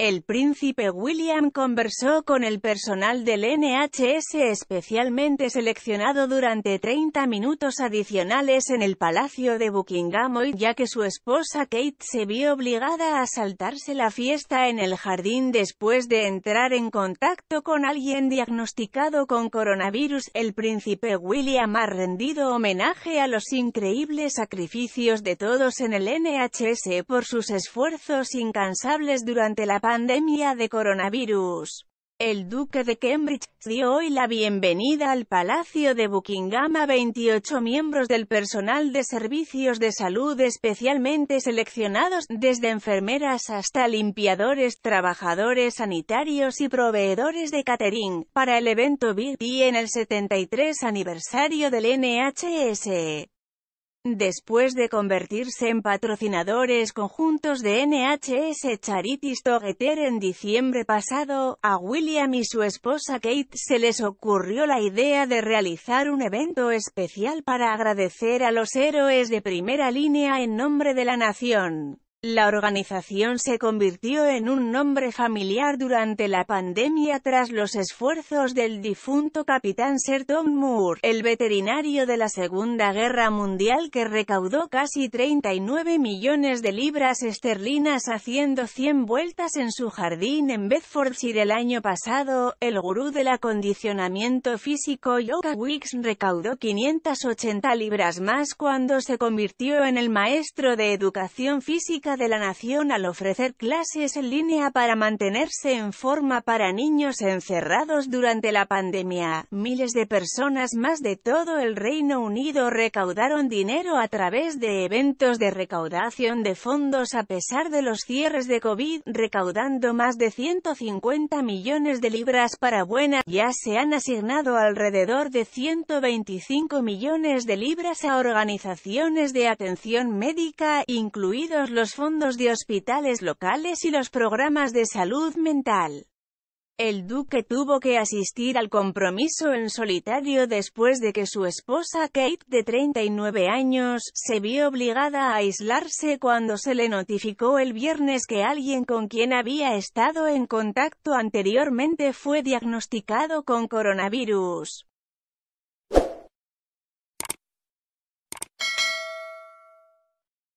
El príncipe William conversó con el personal del NHS especialmente seleccionado durante 30 minutos adicionales en el Palacio de Buckingham ya que su esposa Kate se vio obligada a saltarse la fiesta en el jardín después de entrar en contacto con alguien diagnosticado con coronavirus. El príncipe William ha rendido homenaje a los increíbles sacrificios de todos en el NHS por sus esfuerzos incansables durante la pandemia pandemia de coronavirus. El duque de Cambridge dio hoy la bienvenida al Palacio de Buckingham a 28 miembros del personal de servicios de salud especialmente seleccionados, desde enfermeras hasta limpiadores, trabajadores sanitarios y proveedores de catering, para el evento Big en el 73 aniversario del NHS. Después de convertirse en patrocinadores conjuntos de NHS Charity Together en diciembre pasado, a William y su esposa Kate se les ocurrió la idea de realizar un evento especial para agradecer a los héroes de primera línea en nombre de la nación. La organización se convirtió en un nombre familiar durante la pandemia tras los esfuerzos del difunto capitán Sir Tom Moore, el veterinario de la Segunda Guerra Mundial que recaudó casi 39 millones de libras esterlinas haciendo 100 vueltas en su jardín en Bedfordshire el año pasado. El gurú del acondicionamiento físico Yoga Wicks recaudó 580 libras más cuando se convirtió en el maestro de educación física de la Nación al ofrecer clases en línea para mantenerse en forma para niños encerrados durante la pandemia. Miles de personas más de todo el Reino Unido recaudaron dinero a través de eventos de recaudación de fondos a pesar de los cierres de COVID, recaudando más de 150 millones de libras para buena. Ya se han asignado alrededor de 125 millones de libras a organizaciones de atención médica, incluidos los fondos de hospitales locales y los programas de salud mental. El duque tuvo que asistir al compromiso en solitario después de que su esposa Kate, de 39 años, se vio obligada a aislarse cuando se le notificó el viernes que alguien con quien había estado en contacto anteriormente fue diagnosticado con coronavirus.